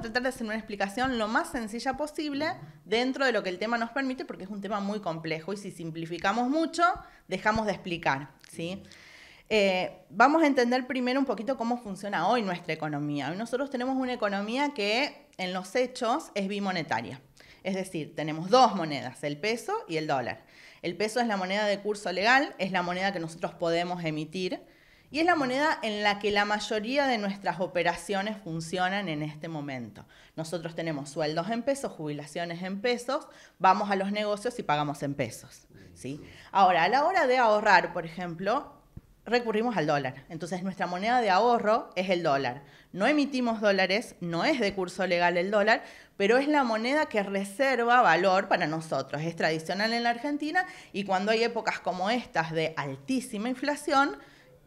tratar de hacer una explicación lo más sencilla posible dentro de lo que el tema nos permite, porque es un tema muy complejo y si simplificamos mucho, dejamos de explicar. ¿sí? Eh, vamos a entender primero un poquito cómo funciona hoy nuestra economía. nosotros tenemos una economía que en los hechos es bimonetaria. Es decir, tenemos dos monedas, el peso y el dólar. El peso es la moneda de curso legal, es la moneda que nosotros podemos emitir y es la moneda en la que la mayoría de nuestras operaciones funcionan en este momento. Nosotros tenemos sueldos en pesos, jubilaciones en pesos, vamos a los negocios y pagamos en pesos. ¿sí? Ahora, a la hora de ahorrar, por ejemplo, recurrimos al dólar. Entonces nuestra moneda de ahorro es el dólar. No emitimos dólares, no es de curso legal el dólar, pero es la moneda que reserva valor para nosotros. Es tradicional en la Argentina y cuando hay épocas como estas de altísima inflación,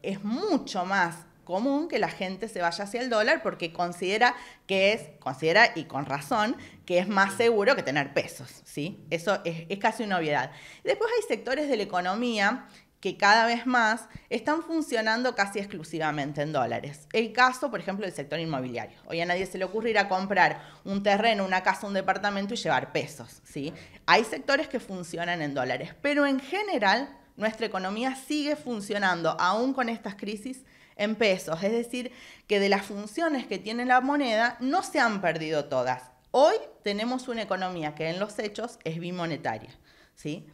es mucho más común que la gente se vaya hacia el dólar porque considera que es, considera y con razón, que es más seguro que tener pesos, ¿sí? Eso es, casi una obviedad. Después hay sectores de la economía que cada vez más están funcionando casi exclusivamente en dólares. El caso, por ejemplo, del sector inmobiliario. Hoy a nadie se le ocurre ir a comprar un terreno, una casa, un departamento y llevar pesos. ¿sí? Hay sectores que funcionan en dólares, pero en general nuestra economía sigue funcionando, aún con estas crisis, en pesos. Es decir, que de las funciones que tiene la moneda no se han perdido todas. Hoy tenemos una economía que en los hechos es bimonetaria. ¿sí?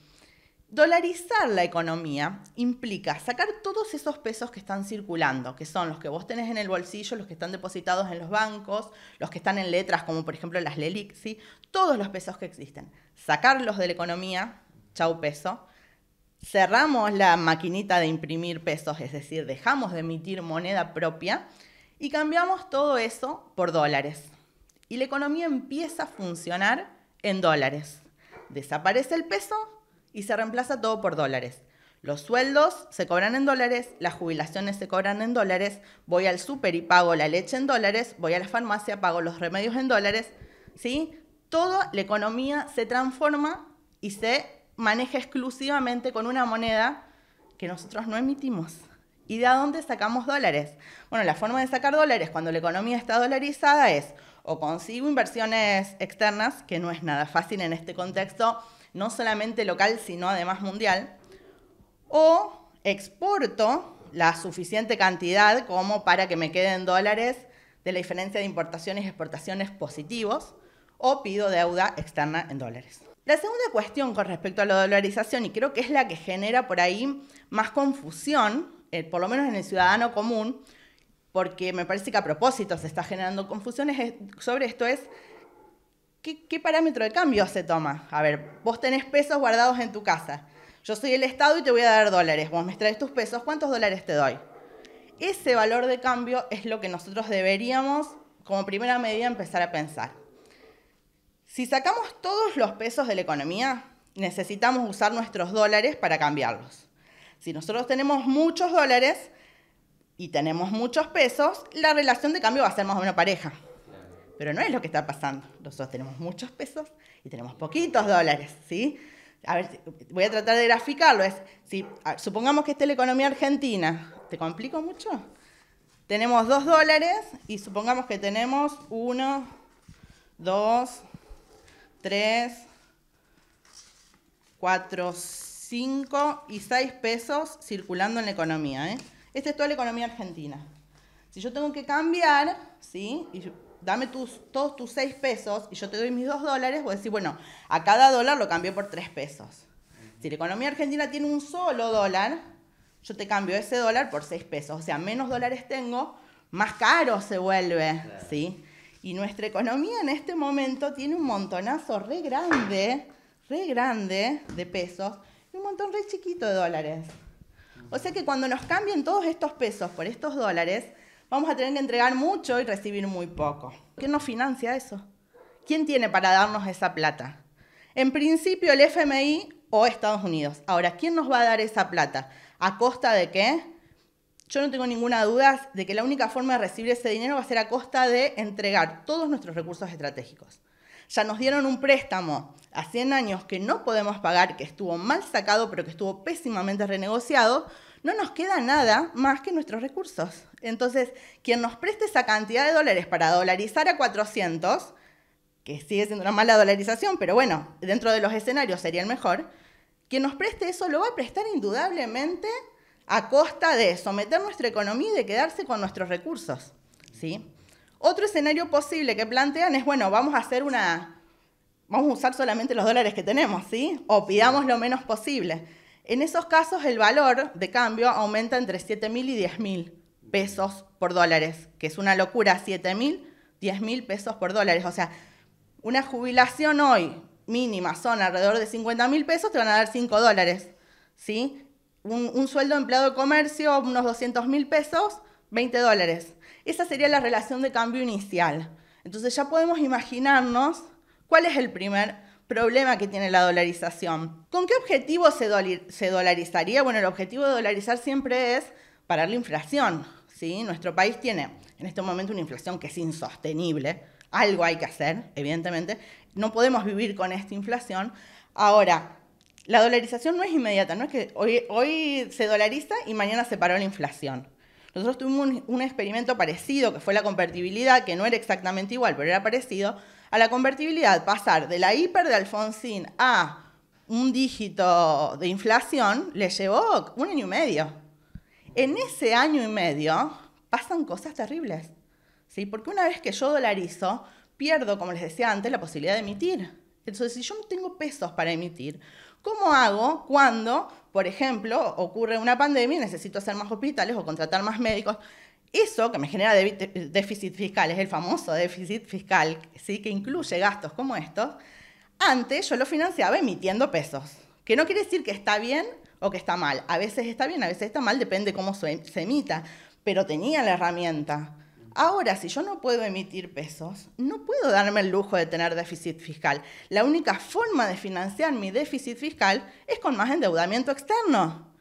Dolarizar la economía implica sacar todos esos pesos que están circulando, que son los que vos tenés en el bolsillo, los que están depositados en los bancos, los que están en letras, como por ejemplo las LELIC, todos los pesos que existen. Sacarlos de la economía, chau peso, cerramos la maquinita de imprimir pesos, es decir, dejamos de emitir moneda propia y cambiamos todo eso por dólares. Y la economía empieza a funcionar en dólares. Desaparece el peso y se reemplaza todo por dólares. Los sueldos se cobran en dólares, las jubilaciones se cobran en dólares, voy al súper y pago la leche en dólares, voy a la farmacia, pago los remedios en dólares, ¿sí? Toda la economía se transforma y se maneja exclusivamente con una moneda que nosotros no emitimos. ¿Y de dónde sacamos dólares? Bueno, la forma de sacar dólares cuando la economía está dolarizada es o consigo inversiones externas, que no es nada fácil en este contexto, no solamente local, sino además mundial, o exporto la suficiente cantidad como para que me queden dólares de la diferencia de importaciones y exportaciones positivos, o pido deuda externa en dólares. La segunda cuestión con respecto a la dolarización, y creo que es la que genera por ahí más confusión, eh, por lo menos en el ciudadano común, porque me parece que a propósito se está generando confusión sobre esto, es ¿qué, qué parámetro de cambio se toma? A ver, vos tenés pesos guardados en tu casa. Yo soy el Estado y te voy a dar dólares. Vos me traes tus pesos, ¿cuántos dólares te doy? Ese valor de cambio es lo que nosotros deberíamos, como primera medida, empezar a pensar. Si sacamos todos los pesos de la economía, necesitamos usar nuestros dólares para cambiarlos. Si nosotros tenemos muchos dólares y tenemos muchos pesos, la relación de cambio va a ser más o menos pareja. Pero no es lo que está pasando. Nosotros tenemos muchos pesos y tenemos poquitos dólares, ¿sí? voy a tratar de graficarlo. Es, si, supongamos que es la economía argentina. ¿Te complico mucho? Tenemos dos dólares y supongamos que tenemos uno, dos, 3, 4, 5 y 6 pesos circulando en la economía. ¿eh? Esta es toda la economía argentina. Si yo tengo que cambiar, ¿sí? Y dame tus, todos tus seis pesos y yo te doy mis dos dólares, voy a decir, bueno, a cada dólar lo cambié por 3 pesos. Si la economía argentina tiene un solo dólar, yo te cambio ese dólar por seis pesos. O sea, menos dólares tengo, más caro se vuelve, ¿sí? Y nuestra economía en este momento tiene un montonazo re grande, re grande de pesos y un montón re chiquito de dólares. O sea que cuando nos cambien todos estos pesos por estos dólares, vamos a tener que entregar mucho y recibir muy poco. ¿Quién nos financia eso? ¿Quién tiene para darnos esa plata? En principio el FMI o Estados Unidos. Ahora, ¿quién nos va a dar esa plata? ¿A costa de qué? yo no tengo ninguna duda de que la única forma de recibir ese dinero va a ser a costa de entregar todos nuestros recursos estratégicos. Ya nos dieron un préstamo a 100 años que no podemos pagar, que estuvo mal sacado, pero que estuvo pésimamente renegociado. No nos queda nada más que nuestros recursos. Entonces, quien nos preste esa cantidad de dólares para dolarizar a 400, que sigue siendo una mala dolarización, pero bueno, dentro de los escenarios sería el mejor, quien nos preste eso lo va a prestar indudablemente a costa de someter nuestra economía y de quedarse con nuestros recursos. ¿sí? Otro escenario posible que plantean es, bueno, vamos a hacer una, vamos a usar solamente los dólares que tenemos, ¿sí? O pidamos lo menos posible. En esos casos el valor de cambio aumenta entre 7.000 y 10.000 pesos por dólares, que es una locura, 7.000, 10.000 pesos por dólares. O sea, una jubilación hoy mínima son alrededor de 50.000 pesos, te van a dar 5 dólares, ¿sí? un, sueldo de empleado de comercio, unos 200 mil pesos, 20 dólares. Esa sería la relación de cambio inicial. Entonces ya podemos imaginarnos cuál es el primer problema que tiene la dolarización. ¿Con qué objetivo se, se dolarizaría? Bueno, el objetivo de dolarizar siempre es parar la inflación. ¿sí? Nuestro país tiene en este momento una inflación que es insostenible. Algo hay que hacer, evidentemente. No podemos vivir con esta inflación. Ahora, la dolarización no es inmediata, no es que hoy, se dolariza y mañana se paró la inflación. Nosotros tuvimos un, experimento parecido, que fue la convertibilidad, que no era exactamente igual, pero era parecido, a la convertibilidad, pasar de la hiper de Alfonsín a un dígito de inflación, le llevó un año y medio. En ese año y medio pasan cosas terribles, ¿sí? porque una vez que yo dolarizo, pierdo, como les decía antes, la posibilidad de emitir. Entonces, si yo no tengo pesos para emitir, ¿cómo hago cuando, por ejemplo, ocurre una pandemia y necesito hacer más hospitales o contratar más médicos? Eso que me genera déficit fiscal, es el famoso déficit fiscal, ¿sí? que incluye gastos como estos, antes yo lo financiaba emitiendo pesos, que no quiere decir que está bien o que está mal. A veces está bien, a veces está mal, depende cómo se emita, pero tenía la herramienta. Ahora, si yo no puedo emitir pesos, no puedo darme el lujo de tener déficit fiscal. La única forma de financiar mi déficit fiscal es con más endeudamiento externo.